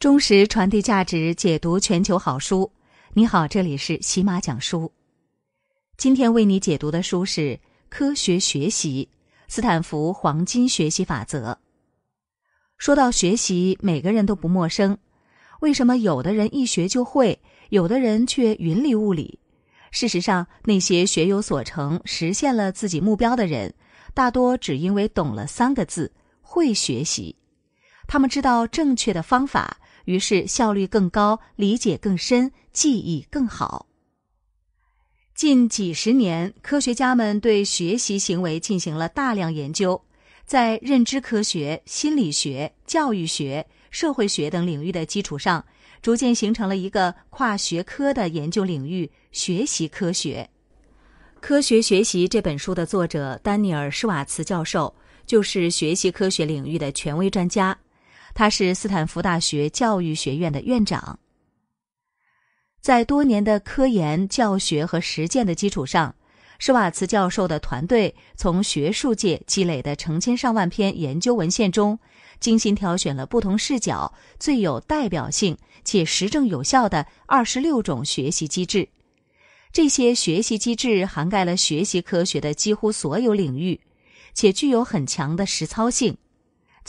忠实传递价值，解读全球好书。你好，这里是喜马讲书。今天为你解读的书是《科学学习：斯坦福黄金学习法则》。说到学习，每个人都不陌生。为什么有的人一学就会，有的人却云里雾里？事实上，那些学有所成、实现了自己目标的人，大多只因为懂了三个字——会学习。他们知道正确的方法。于是，效率更高，理解更深，记忆更好。近几十年，科学家们对学习行为进行了大量研究，在认知科学、心理学、教育学、社会学等领域的基础上，逐渐形成了一个跨学科的研究领域——学习科学。《科学学习》这本书的作者丹尼尔·施瓦茨教授就是学习科学领域的权威专家。他是斯坦福大学教育学院的院长，在多年的科研、教学和实践的基础上，施瓦茨教授的团队从学术界积累的成千上万篇研究文献中，精心挑选了不同视角、最有代表性且实证有效的二十六种学习机制。这些学习机制涵盖了学习科学的几乎所有领域，且具有很强的实操性。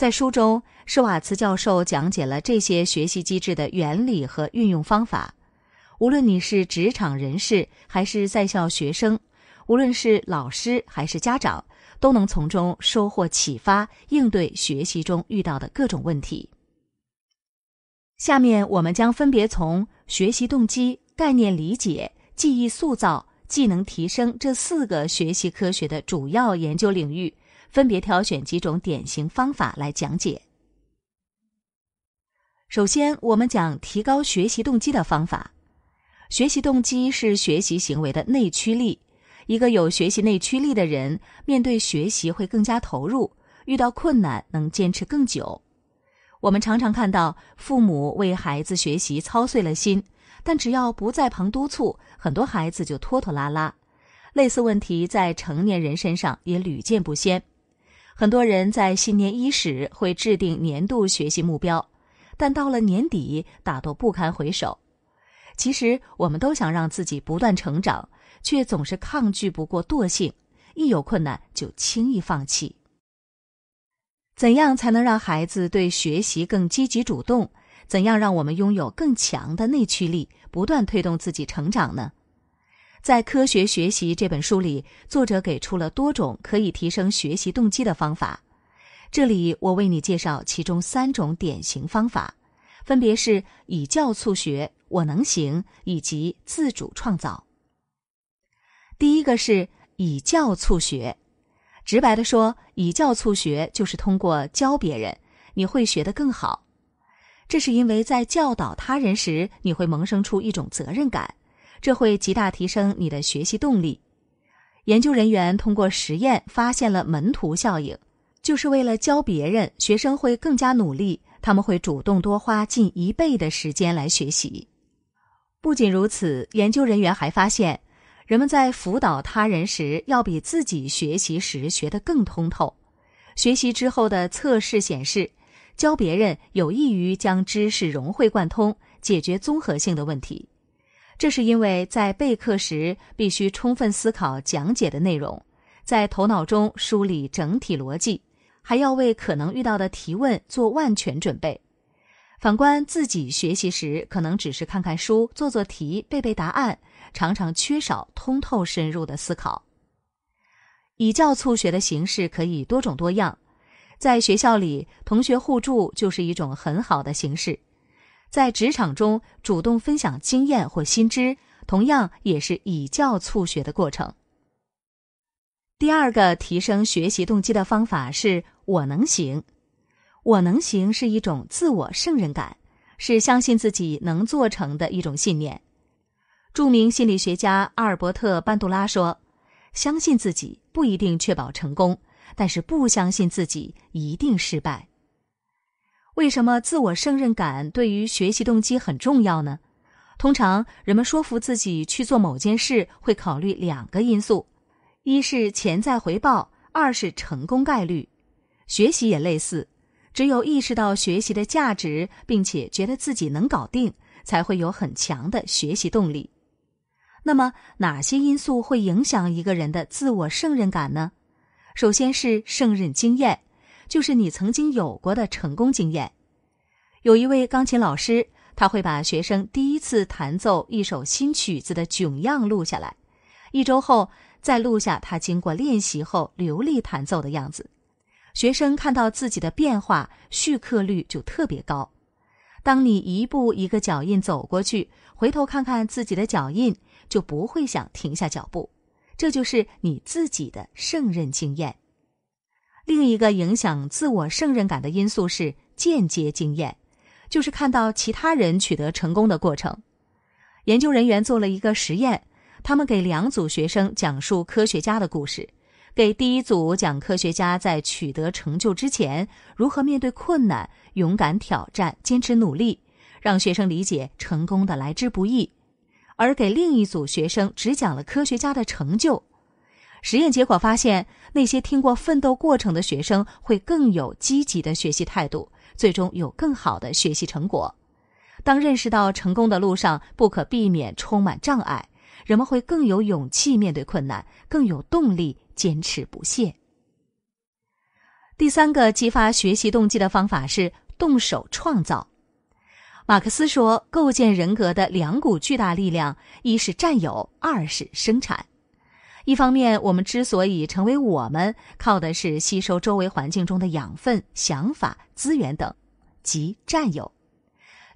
在书中，施瓦茨教授讲解了这些学习机制的原理和运用方法。无论你是职场人士还是在校学生，无论是老师还是家长，都能从中收获启发，应对学习中遇到的各种问题。下面，我们将分别从学习动机、概念理解、记忆塑造、技能提升这四个学习科学的主要研究领域。分别挑选几种典型方法来讲解。首先，我们讲提高学习动机的方法。学习动机是学习行为的内驱力。一个有学习内驱力的人，面对学习会更加投入，遇到困难能坚持更久。我们常常看到父母为孩子学习操碎了心，但只要不在旁督促，很多孩子就拖拖拉拉。类似问题在成年人身上也屡见不鲜。很多人在新年伊始会制定年度学习目标，但到了年底大多不堪回首。其实我们都想让自己不断成长，却总是抗拒不过惰性，一有困难就轻易放弃。怎样才能让孩子对学习更积极主动？怎样让我们拥有更强的内驱力，不断推动自己成长呢？在《科学学习》这本书里，作者给出了多种可以提升学习动机的方法。这里我为你介绍其中三种典型方法，分别是以教促学、我能行以及自主创造。第一个是以教促学，直白的说，以教促学就是通过教别人，你会学得更好。这是因为在教导他人时，你会萌生出一种责任感。这会极大提升你的学习动力。研究人员通过实验发现了“门徒效应”，就是为了教别人，学生会更加努力，他们会主动多花近一倍的时间来学习。不仅如此，研究人员还发现，人们在辅导他人时，要比自己学习时学得更通透。学习之后的测试显示，教别人有益于将知识融会贯通，解决综合性的问题。这是因为在备课时必须充分思考讲解的内容，在头脑中梳理整体逻辑，还要为可能遇到的提问做万全准备。反观自己学习时，可能只是看看书、做做题、背背答案，常常缺少通透深入的思考。以教促学的形式可以多种多样，在学校里，同学互助就是一种很好的形式。在职场中主动分享经验或新知，同样也是以教促学的过程。第二个提升学习动机的方法是“我能行”，“我能行”是一种自我胜任感，是相信自己能做成的一种信念。著名心理学家阿尔伯特·班杜拉说：“相信自己不一定确保成功，但是不相信自己一定失败。”为什么自我胜任感对于学习动机很重要呢？通常人们说服自己去做某件事会考虑两个因素：一是潜在回报，二是成功概率。学习也类似，只有意识到学习的价值，并且觉得自己能搞定，才会有很强的学习动力。那么，哪些因素会影响一个人的自我胜任感呢？首先是胜任经验。就是你曾经有过的成功经验。有一位钢琴老师，他会把学生第一次弹奏一首新曲子的窘样录下来，一周后再录下他经过练习后流利弹奏的样子。学生看到自己的变化，续课率就特别高。当你一步一个脚印走过去，回头看看自己的脚印，就不会想停下脚步。这就是你自己的胜任经验。另一个影响自我胜任感的因素是间接经验，就是看到其他人取得成功的过程。研究人员做了一个实验，他们给两组学生讲述科学家的故事，给第一组讲科学家在取得成就之前如何面对困难、勇敢挑战、坚持努力，让学生理解成功的来之不易；而给另一组学生只讲了科学家的成就。实验结果发现，那些听过奋斗过程的学生会更有积极的学习态度，最终有更好的学习成果。当认识到成功的路上不可避免充满障碍，人们会更有勇气面对困难，更有动力坚持不懈。第三个激发学习动机的方法是动手创造。马克思说：“构建人格的两股巨大力量，一是占有，二是生产。”一方面，我们之所以成为我们，靠的是吸收周围环境中的养分、想法、资源等，即占有；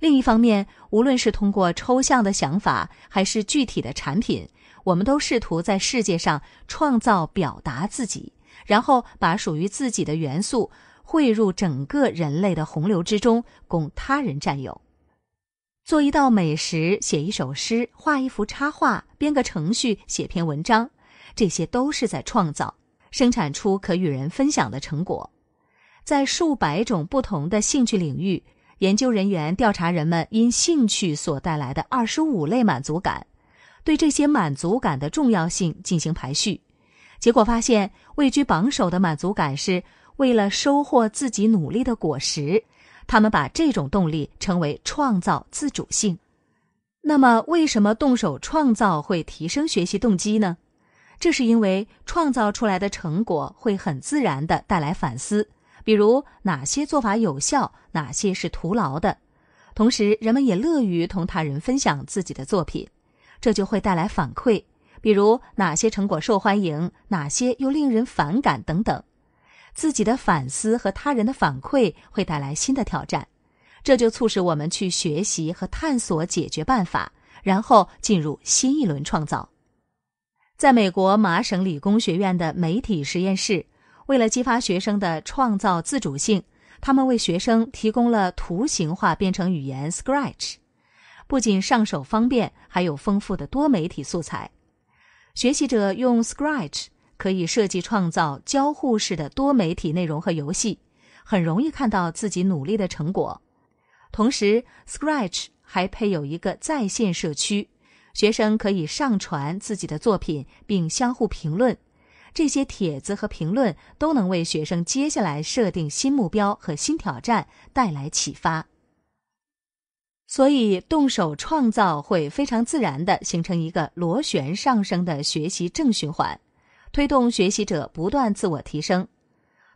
另一方面，无论是通过抽象的想法，还是具体的产品，我们都试图在世界上创造、表达自己，然后把属于自己的元素汇入整个人类的洪流之中，供他人占有。做一道美食，写一首诗，画一幅插画，编个程序，写篇文章。这些都是在创造，生产出可与人分享的成果。在数百种不同的兴趣领域，研究人员调查人们因兴趣所带来的二十五类满足感，对这些满足感的重要性进行排序。结果发现，位居榜首的满足感是为了收获自己努力的果实。他们把这种动力称为创造自主性。那么，为什么动手创造会提升学习动机呢？这是因为创造出来的成果会很自然地带来反思，比如哪些做法有效，哪些是徒劳的。同时，人们也乐于同他人分享自己的作品，这就会带来反馈，比如哪些成果受欢迎，哪些又令人反感等等。自己的反思和他人的反馈会带来新的挑战，这就促使我们去学习和探索解决办法，然后进入新一轮创造。在美国麻省理工学院的媒体实验室，为了激发学生的创造自主性，他们为学生提供了图形化编程语言 Scratch。不仅上手方便，还有丰富的多媒体素材。学习者用 Scratch 可以设计创造交互式的多媒体内容和游戏，很容易看到自己努力的成果。同时，Scratch 还配有一个在线社区。学生可以上传自己的作品，并相互评论。这些帖子和评论都能为学生接下来设定新目标和新挑战带来启发。所以，动手创造会非常自然的形成一个螺旋上升的学习正循环，推动学习者不断自我提升。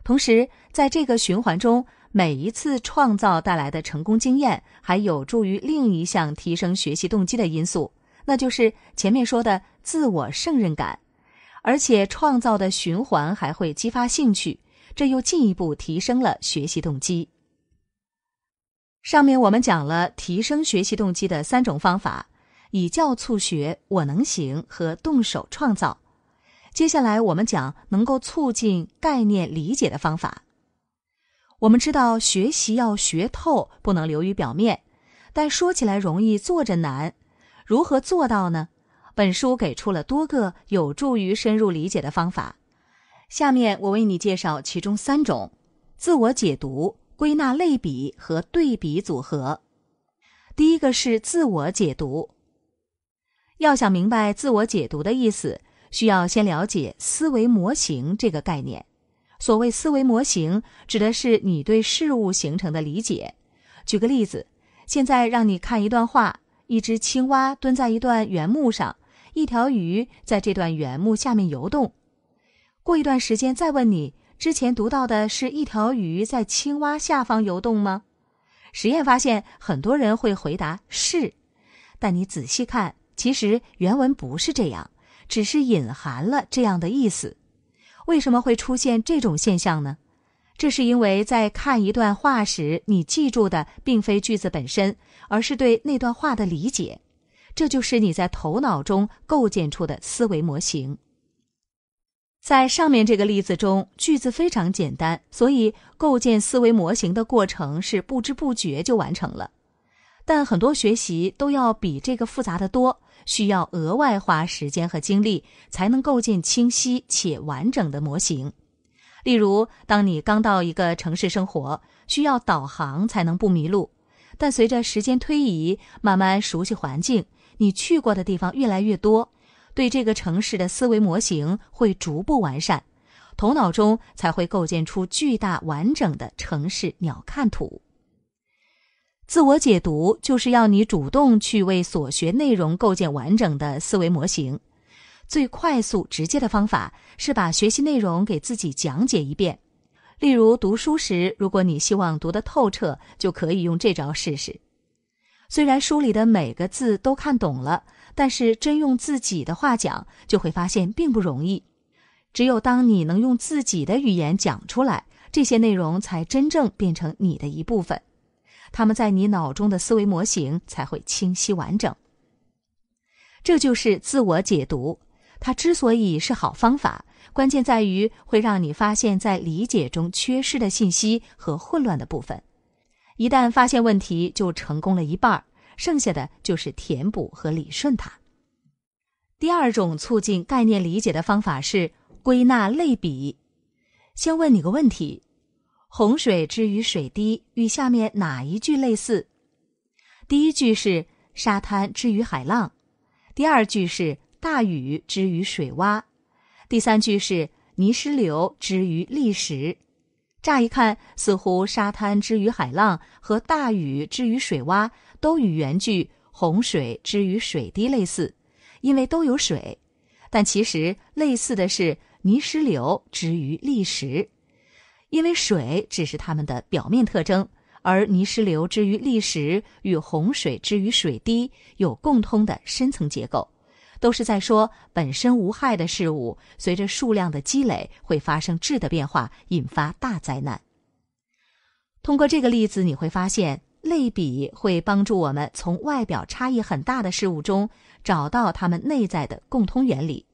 同时，在这个循环中，每一次创造带来的成功经验，还有助于另一项提升学习动机的因素。那就是前面说的自我胜任感，而且创造的循环还会激发兴趣，这又进一步提升了学习动机。上面我们讲了提升学习动机的三种方法：以教促学、我能行和动手创造。接下来我们讲能够促进概念理解的方法。我们知道学习要学透，不能流于表面，但说起来容易，做着难。如何做到呢？本书给出了多个有助于深入理解的方法。下面我为你介绍其中三种：自我解读、归纳类比和对比组合。第一个是自我解读。要想明白自我解读的意思，需要先了解思维模型这个概念。所谓思维模型，指的是你对事物形成的理解。举个例子，现在让你看一段话。一只青蛙蹲在一段圆木上，一条鱼在这段圆木下面游动。过一段时间再问你，之前读到的是一条鱼在青蛙下方游动吗？实验发现，很多人会回答是，但你仔细看，其实原文不是这样，只是隐含了这样的意思。为什么会出现这种现象呢？这是因为在看一段话时，你记住的并非句子本身，而是对那段话的理解，这就是你在头脑中构建出的思维模型。在上面这个例子中，句子非常简单，所以构建思维模型的过程是不知不觉就完成了。但很多学习都要比这个复杂的多，需要额外花时间和精力才能构建清晰且完整的模型。例如，当你刚到一个城市生活，需要导航才能不迷路；但随着时间推移，慢慢熟悉环境，你去过的地方越来越多，对这个城市的思维模型会逐步完善，头脑中才会构建出巨大完整的城市鸟瞰图。自我解读就是要你主动去为所学内容构建完整的思维模型。最快速、直接的方法是把学习内容给自己讲解一遍。例如，读书时，如果你希望读得透彻，就可以用这招试试。虽然书里的每个字都看懂了，但是真用自己的话讲，就会发现并不容易。只有当你能用自己的语言讲出来，这些内容才真正变成你的一部分，他们在你脑中的思维模型才会清晰完整。这就是自我解读。它之所以是好方法，关键在于会让你发现，在理解中缺失的信息和混乱的部分。一旦发现问题，就成功了一半，剩下的就是填补和理顺它。第二种促进概念理解的方法是归纳类比。先问你个问题：洪水之于水滴，与下面哪一句类似？第一句是沙滩之于海浪，第二句是。大禹之于水洼，第三句是泥石流之于砾石。乍一看，似乎沙滩之于海浪和大禹之于水洼都与原句洪水之于水滴类似，因为都有水。但其实，类似的是泥石流之于砾石，因为水只是它们的表面特征，而泥石流之于砾石与洪水之于水滴有共通的深层结构。都是在说本身无害的事物，随着数量的积累会发生质的变化，引发大灾难。通过这个例子，你会发现类比会帮助我们从外表差异很大的事物中找到它们内在的共通原理。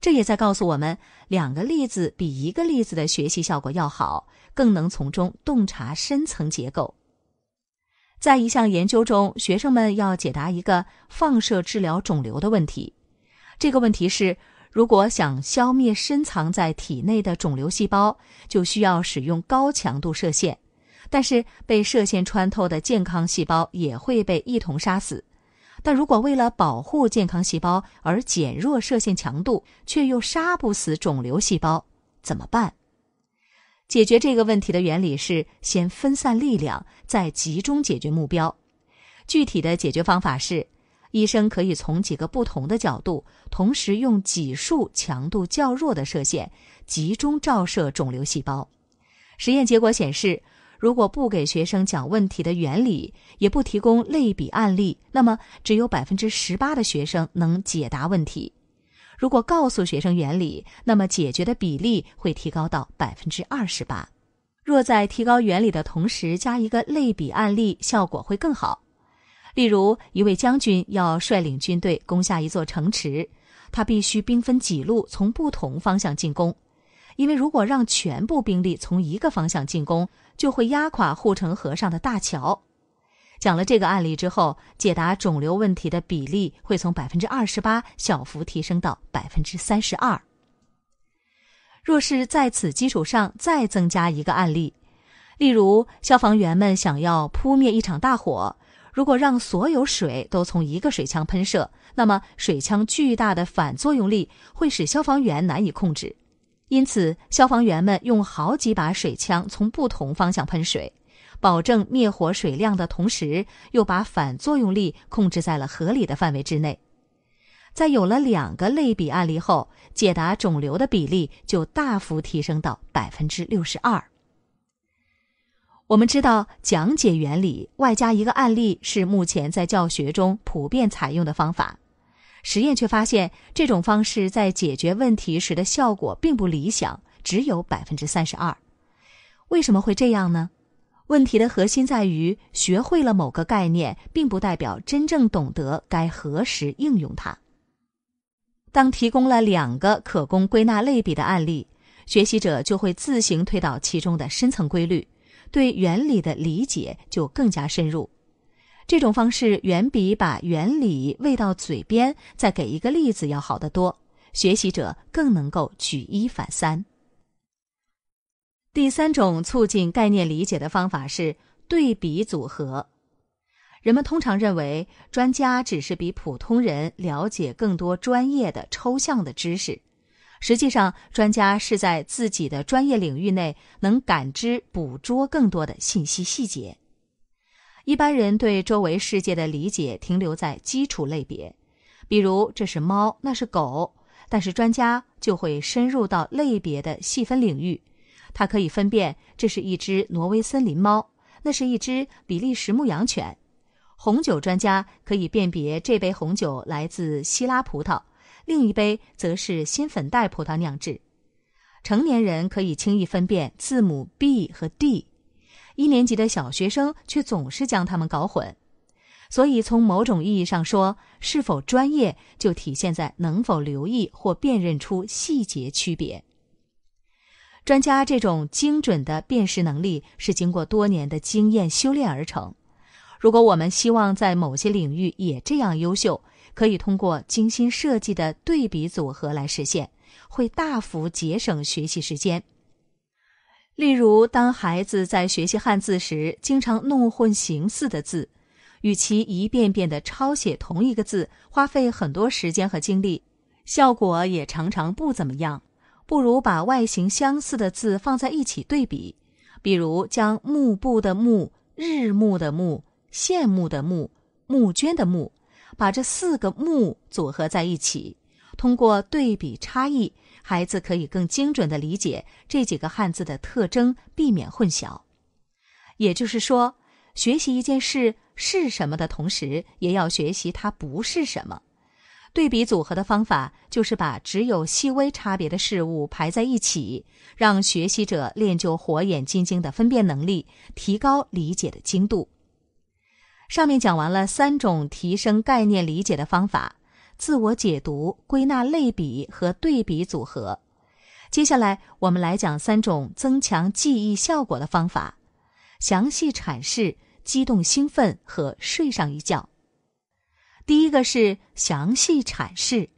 这也在告诉我们，两个例子比一个例子的学习效果要好，更能从中洞察深层结构。在一项研究中，学生们要解答一个放射治疗肿瘤的问题。这个问题是：如果想消灭深藏在体内的肿瘤细胞，就需要使用高强度射线。但是，被射线穿透的健康细胞也会被一同杀死。但如果为了保护健康细胞而减弱射线强度，却又杀不死肿瘤细胞，怎么办？解决这个问题的原理是先分散力量，再集中解决目标。具体的解决方法是，医生可以从几个不同的角度，同时用几束强度较弱的射线集中照射肿瘤细胞。实验结果显示，如果不给学生讲问题的原理，也不提供类比案例，那么只有百分之十八的学生能解答问题。如果告诉学生原理，那么解决的比例会提高到百分之二十八。若在提高原理的同时加一个类比案例，效果会更好。例如，一位将军要率领军队攻下一座城池，他必须兵分几路从不同方向进攻，因为如果让全部兵力从一个方向进攻，就会压垮护城河上的大桥。讲了这个案例之后，解答肿瘤问题的比例会从百分之二十八小幅提升到百分之三十二。若是在此基础上再增加一个案例，例如消防员们想要扑灭一场大火，如果让所有水都从一个水枪喷射，那么水枪巨大的反作用力会使消防员难以控制。因此，消防员们用好几把水枪从不同方向喷水。保证灭火水量的同时，又把反作用力控制在了合理的范围之内。在有了两个类比案例后，解答肿瘤的比例就大幅提升到百分之六十二。我们知道，讲解原理外加一个案例是目前在教学中普遍采用的方法。实验却发现，这种方式在解决问题时的效果并不理想，只有百分之三十二。为什么会这样呢？问题的核心在于，学会了某个概念，并不代表真正懂得该何时应用它。当提供了两个可供归纳类比的案例，学习者就会自行推导其中的深层规律，对原理的理解就更加深入。这种方式远比把原理喂到嘴边，再给一个例子要好得多。学习者更能够举一反三。第三种促进概念理解的方法是对比组合。人们通常认为专家只是比普通人了解更多专业的抽象的知识，实际上，专家是在自己的专业领域内能感知、捕捉更多的信息细节。一般人对周围世界的理解停留在基础类别，比如这是猫，那是狗，但是专家就会深入到类别的细分领域。它可以分辨这是一只挪威森林猫，那是一只比利时牧羊犬。红酒专家可以辨别这杯红酒来自西拉葡萄，另一杯则是新粉黛葡萄酿制。成年人可以轻易分辨字母 B 和 D，一年级的小学生却总是将它们搞混。所以，从某种意义上说，是否专业就体现在能否留意或辨认出细节区别。专家这种精准的辨识能力是经过多年的经验修炼而成。如果我们希望在某些领域也这样优秀，可以通过精心设计的对比组合来实现，会大幅节省学习时间。例如，当孩子在学习汉字时，经常弄混形似的字，与其一遍遍的抄写同一个字，花费很多时间和精力，效果也常常不怎么样。不如把外形相似的字放在一起对比，比如将“幕布”的“幕”、“日暮”的“幕”、“羡慕”的“幕”、“募捐”的“募”，把这四个“幕”组合在一起，通过对比差异，孩子可以更精准的理解这几个汉字的特征，避免混淆。也就是说，学习一件事是什么的同时，也要学习它不是什么。对比组合的方法就是把只有细微差别的事物排在一起，让学习者练就火眼金睛的分辨能力，提高理解的精度。上面讲完了三种提升概念理解的方法：自我解读、归纳、类比和对比组合。接下来我们来讲三种增强记忆效果的方法：详细阐释、激动兴奋和睡上一觉。第一个是详细阐释，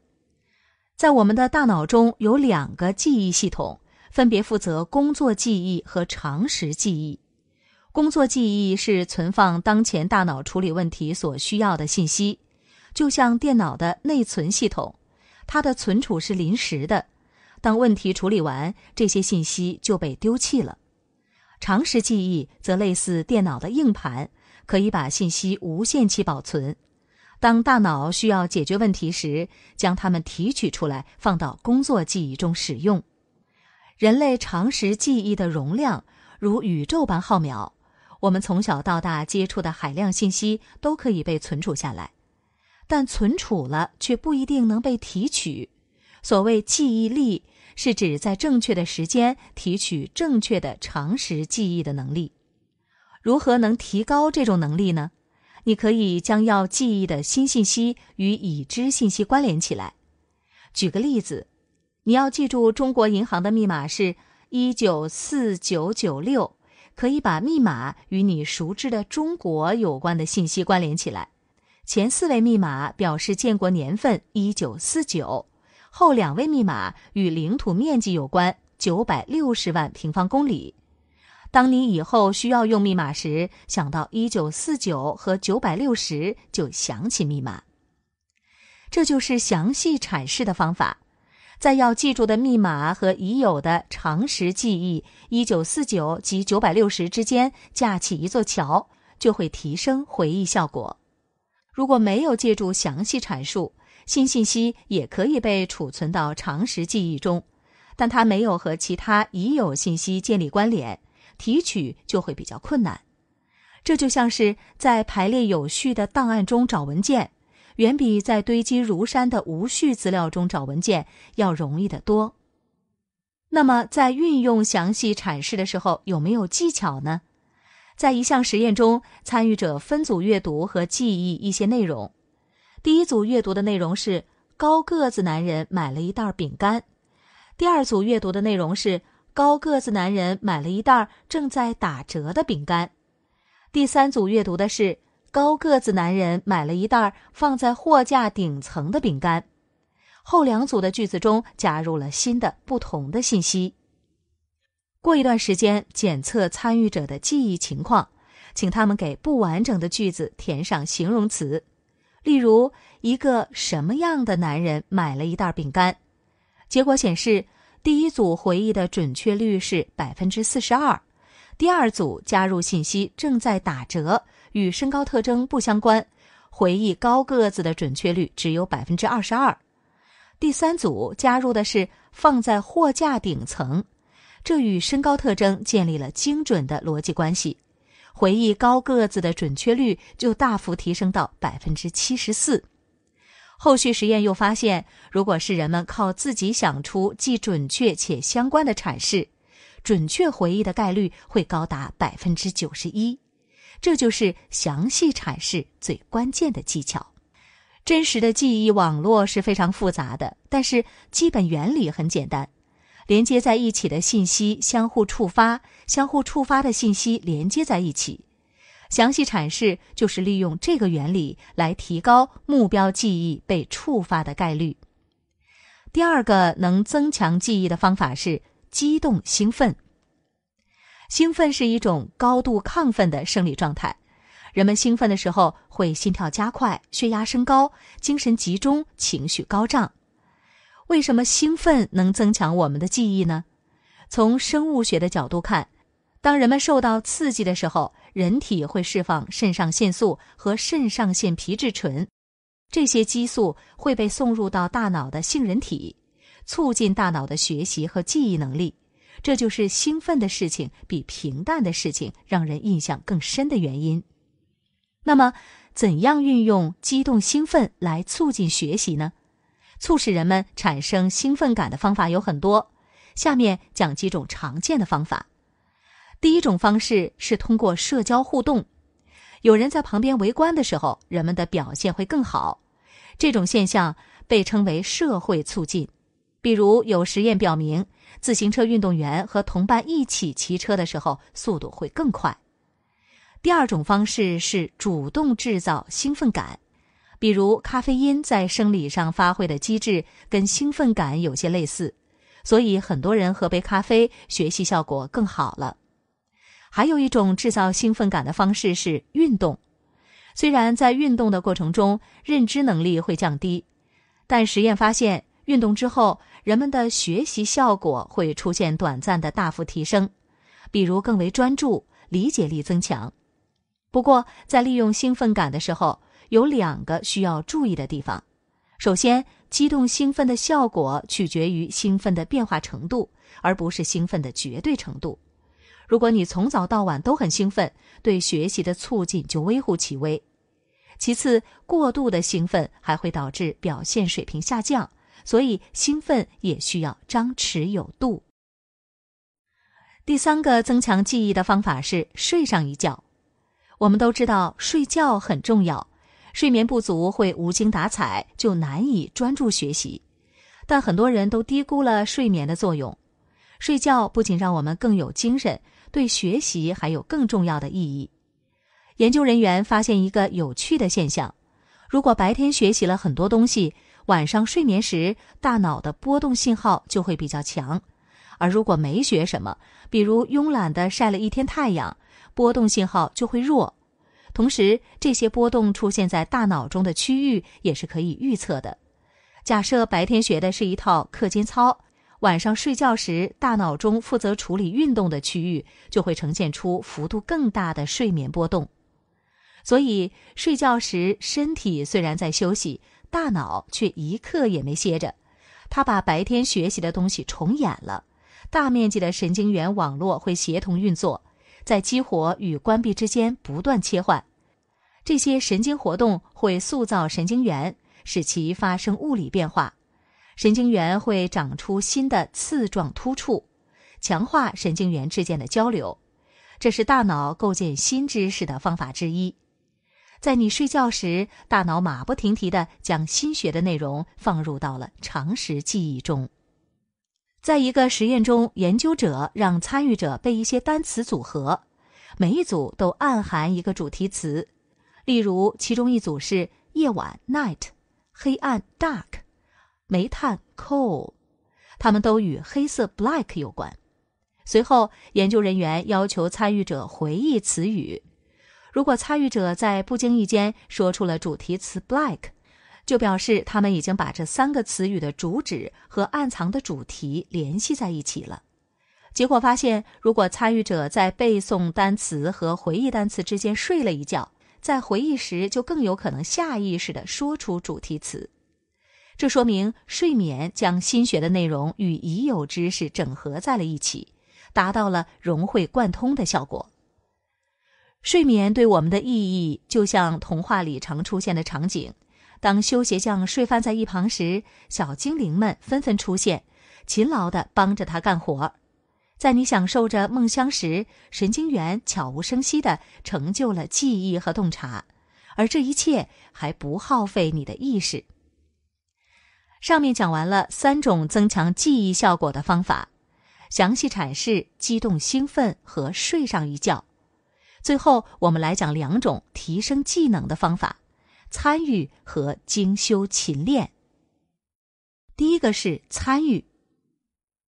在我们的大脑中有两个记忆系统，分别负责工作记忆和常识记忆。工作记忆是存放当前大脑处理问题所需要的信息，就像电脑的内存系统，它的存储是临时的，当问题处理完，这些信息就被丢弃了。常识记忆则类似电脑的硬盘，可以把信息无限期保存。当大脑需要解决问题时，将它们提取出来，放到工作记忆中使用。人类常识记忆的容量如宇宙般浩渺，我们从小到大接触的海量信息都可以被存储下来。但存储了却不一定能被提取。所谓记忆力，是指在正确的时间提取正确的常识记忆的能力。如何能提高这种能力呢？你可以将要记忆的新信息与已知信息关联起来。举个例子，你要记住中国银行的密码是“一九四九九六”，可以把密码与你熟知的中国有关的信息关联起来。前四位密码表示建国年份“一九四九”，后两位密码与领土面积有关，九百六十万平方公里。当你以后需要用密码时，想到一九四九和九百六十就想起密码。这就是详细阐释的方法，在要记住的密码和已有的常识记忆一九四九及九百六十之间架起一座桥，就会提升回忆效果。如果没有借助详细阐述，新信息也可以被储存到常识记忆中，但它没有和其他已有信息建立关联。提取就会比较困难，这就像是在排列有序的档案中找文件，远比在堆积如山的无序资料中找文件要容易得多。那么，在运用详细阐释的时候，有没有技巧呢？在一项实验中，参与者分组阅读和记忆一些内容。第一组阅读的内容是“高个子男人买了一袋饼干”，第二组阅读的内容是。高个子男人买了一袋正在打折的饼干。第三组阅读的是高个子男人买了一袋放在货架顶层的饼干。后两组的句子中加入了新的、不同的信息。过一段时间，检测参与者的记忆情况，请他们给不完整的句子填上形容词，例如“一个什么样的男人买了一袋饼干”。结果显示。第一组回忆的准确率是百分之四十二，第二组加入信息“正在打折”与身高特征不相关，回忆高个子的准确率只有百分之二十二。第三组加入的是“放在货架顶层”，这与身高特征建立了精准的逻辑关系，回忆高个子的准确率就大幅提升到百分之七十四。后续实验又发现，如果是人们靠自己想出既准确且相关的阐释，准确回忆的概率会高达百分之九十一。这就是详细阐释最关键的技巧。真实的记忆网络是非常复杂的，但是基本原理很简单：连接在一起的信息相互触发，相互触发的信息连接在一起。详细阐释就是利用这个原理来提高目标记忆被触发的概率。第二个能增强记忆的方法是激动兴奋。兴奋是一种高度亢奋的生理状态，人们兴奋的时候会心跳加快、血压升高、精神集中、情绪高涨。为什么兴奋能增强我们的记忆呢？从生物学的角度看，当人们受到刺激的时候。人体会释放肾上腺素和肾上腺皮质醇，这些激素会被送入到大脑的杏仁体，促进大脑的学习和记忆能力。这就是兴奋的事情比平淡的事情让人印象更深的原因。那么，怎样运用激动兴奋来促进学习呢？促使人们产生兴奋感的方法有很多，下面讲几种常见的方法。第一种方式是通过社交互动，有人在旁边围观的时候，人们的表现会更好。这种现象被称为社会促进。比如有实验表明，自行车运动员和同伴一起骑车的时候，速度会更快。第二种方式是主动制造兴奋感，比如咖啡因在生理上发挥的机制跟兴奋感有些类似，所以很多人喝杯咖啡，学习效果更好了。还有一种制造兴奋感的方式是运动，虽然在运动的过程中认知能力会降低，但实验发现，运动之后人们的学习效果会出现短暂的大幅提升，比如更为专注、理解力增强。不过，在利用兴奋感的时候，有两个需要注意的地方：首先，激动兴奋的效果取决于兴奋的变化程度，而不是兴奋的绝对程度。如果你从早到晚都很兴奋，对学习的促进就微乎其微。其次，过度的兴奋还会导致表现水平下降，所以兴奋也需要张弛有度。第三个增强记忆的方法是睡上一觉。我们都知道睡觉很重要，睡眠不足会无精打采，就难以专注学习。但很多人都低估了睡眠的作用，睡觉不仅让我们更有精神。对学习还有更重要的意义。研究人员发现一个有趣的现象：如果白天学习了很多东西，晚上睡眠时大脑的波动信号就会比较强；而如果没学什么，比如慵懒的晒了一天太阳，波动信号就会弱。同时，这些波动出现在大脑中的区域也是可以预测的。假设白天学的是一套课间操。晚上睡觉时，大脑中负责处理运动的区域就会呈现出幅度更大的睡眠波动。所以，睡觉时身体虽然在休息，大脑却一刻也没歇着。它把白天学习的东西重演了，大面积的神经元网络会协同运作，在激活与关闭之间不断切换。这些神经活动会塑造神经元，使其发生物理变化。神经元会长出新的刺状突触，强化神经元之间的交流，这是大脑构建新知识的方法之一。在你睡觉时，大脑马不停蹄地将新学的内容放入到了常识记忆中。在一个实验中，研究者让参与者背一些单词组合，每一组都暗含一个主题词，例如其中一组是“夜晚 （night）”，“ 黑暗 （dark）”。煤炭 coal，他们都与黑色 black 有关。随后，研究人员要求参与者回忆词语。如果参与者在不经意间说出了主题词 black，就表示他们已经把这三个词语的主旨和暗藏的主题联系在一起了。结果发现，如果参与者在背诵单词和回忆单词之间睡了一觉，在回忆时就更有可能下意识地说出主题词。这说明睡眠将新学的内容与已有知识整合在了一起，达到了融会贯通的效果。睡眠对我们的意义，就像童话里常出现的场景：当修鞋匠睡翻在一旁时，小精灵们纷纷出现，勤劳的帮着他干活。在你享受着梦乡时，神经元悄无声息的成就了记忆和洞察，而这一切还不耗费你的意识。上面讲完了三种增强记忆效果的方法，详细阐释激动兴奋和睡上一觉。最后，我们来讲两种提升技能的方法：参与和精修勤练。第一个是参与。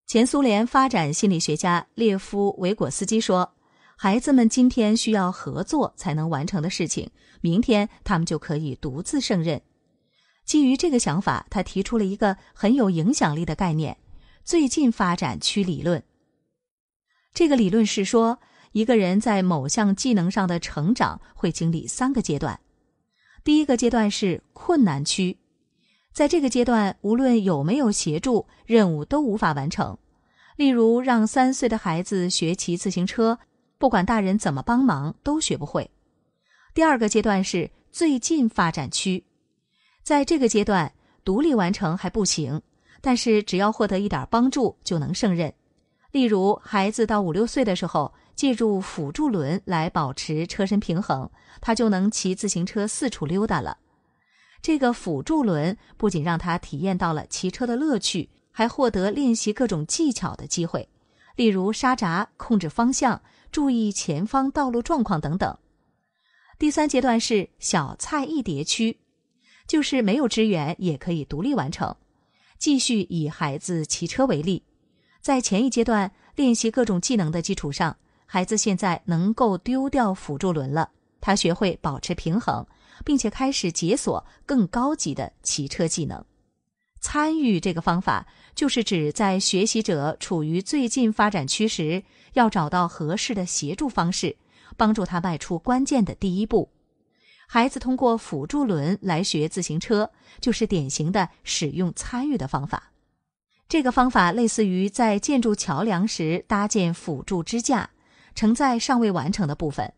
前苏联发展心理学家列夫·维果斯基说：“孩子们今天需要合作才能完成的事情，明天他们就可以独自胜任。”基于这个想法，他提出了一个很有影响力的概念——最近发展区理论。这个理论是说，一个人在某项技能上的成长会经历三个阶段。第一个阶段是困难区，在这个阶段，无论有没有协助，任务都无法完成。例如，让三岁的孩子学骑自行车，不管大人怎么帮忙，都学不会。第二个阶段是最近发展区。在这个阶段，独立完成还不行，但是只要获得一点帮助就能胜任。例如，孩子到五六岁的时候，借助辅助轮来保持车身平衡，他就能骑自行车四处溜达了。这个辅助轮不仅让他体验到了骑车的乐趣，还获得练习各种技巧的机会，例如刹闸、控制方向、注意前方道路状况等等。第三阶段是小菜一碟区。就是没有支援也可以独立完成。继续以孩子骑车为例，在前一阶段练习各种技能的基础上，孩子现在能够丢掉辅助轮了。他学会保持平衡，并且开始解锁更高级的骑车技能。参与这个方法，就是指在学习者处于最近发展区时，要找到合适的协助方式，帮助他迈出关键的第一步。孩子通过辅助轮来学自行车，就是典型的使用参与的方法。这个方法类似于在建筑桥梁时搭建辅助支架，承载尚未完成的部分。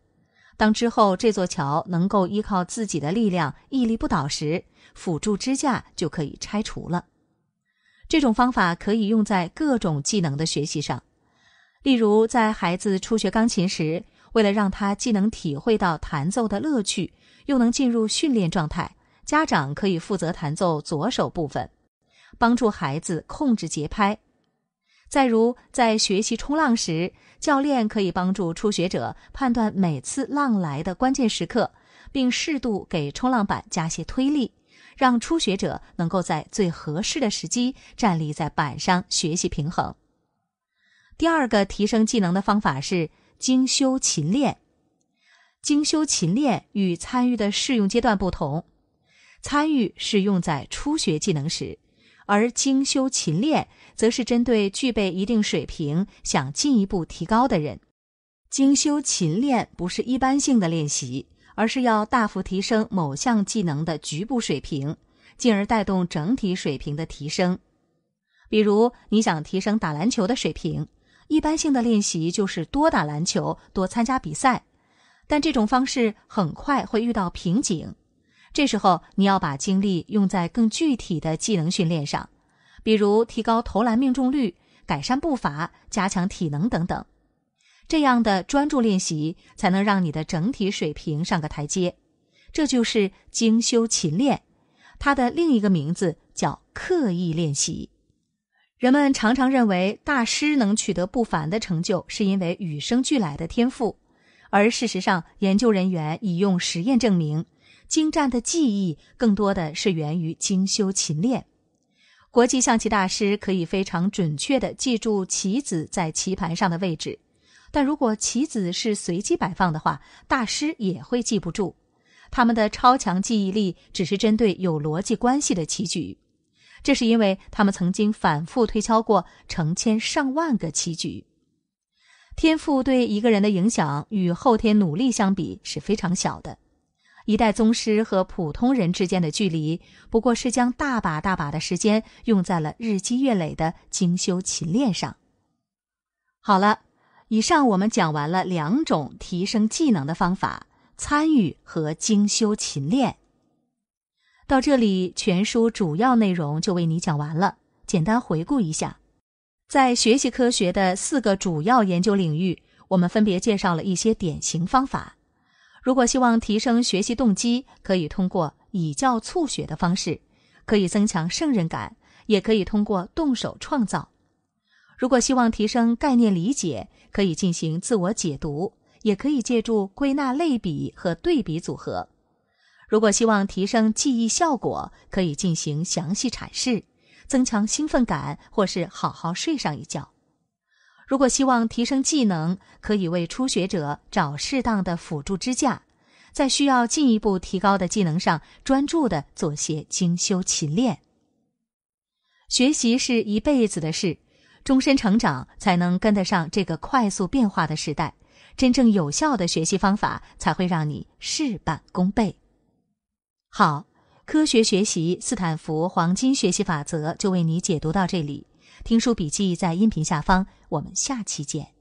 当之后这座桥能够依靠自己的力量屹立不倒时，辅助支架就可以拆除了。这种方法可以用在各种技能的学习上，例如在孩子初学钢琴时，为了让他既能体会到弹奏的乐趣。又能进入训练状态，家长可以负责弹奏左手部分，帮助孩子控制节拍。再如，在学习冲浪时，教练可以帮助初学者判断每次浪来的关键时刻，并适度给冲浪板加些推力，让初学者能够在最合适的时机站立在板上学习平衡。第二个提升技能的方法是精修勤练。精修勤练与参与的适用阶段不同，参与是用在初学技能时，而精修勤练则是针对具备一定水平、想进一步提高的人。精修勤练不是一般性的练习，而是要大幅提升某项技能的局部水平，进而带动整体水平的提升。比如，你想提升打篮球的水平，一般性的练习就是多打篮球、多参加比赛。但这种方式很快会遇到瓶颈，这时候你要把精力用在更具体的技能训练上，比如提高投篮命中率、改善步伐、加强体能等等。这样的专注练习才能让你的整体水平上个台阶。这就是精修勤练，它的另一个名字叫刻意练习。人们常常认为大师能取得不凡的成就是因为与生俱来的天赋。而事实上，研究人员已用实验证明，精湛的技艺更多的是源于精修勤练。国际象棋大师可以非常准确地记住棋子在棋盘上的位置，但如果棋子是随机摆放的话，大师也会记不住。他们的超强记忆力只是针对有逻辑关系的棋局，这是因为他们曾经反复推敲过成千上万个棋局。天赋对一个人的影响与后天努力相比是非常小的，一代宗师和普通人之间的距离不过是将大把大把的时间用在了日积月累的精修勤练上。好了，以上我们讲完了两种提升技能的方法：参与和精修勤练。到这里，全书主要内容就为你讲完了。简单回顾一下。在学习科学的四个主要研究领域，我们分别介绍了一些典型方法。如果希望提升学习动机，可以通过以教促学的方式；可以增强胜任感，也可以通过动手创造。如果希望提升概念理解，可以进行自我解读，也可以借助归纳、类比和对比组合。如果希望提升记忆效果，可以进行详细阐释。增强兴奋感，或是好好睡上一觉。如果希望提升技能，可以为初学者找适当的辅助支架，在需要进一步提高的技能上专注的做些精修勤练。学习是一辈子的事，终身成长才能跟得上这个快速变化的时代。真正有效的学习方法才会让你事半功倍。好。科学学习，斯坦福黄金学习法则就为你解读到这里。听书笔记在音频下方，我们下期见。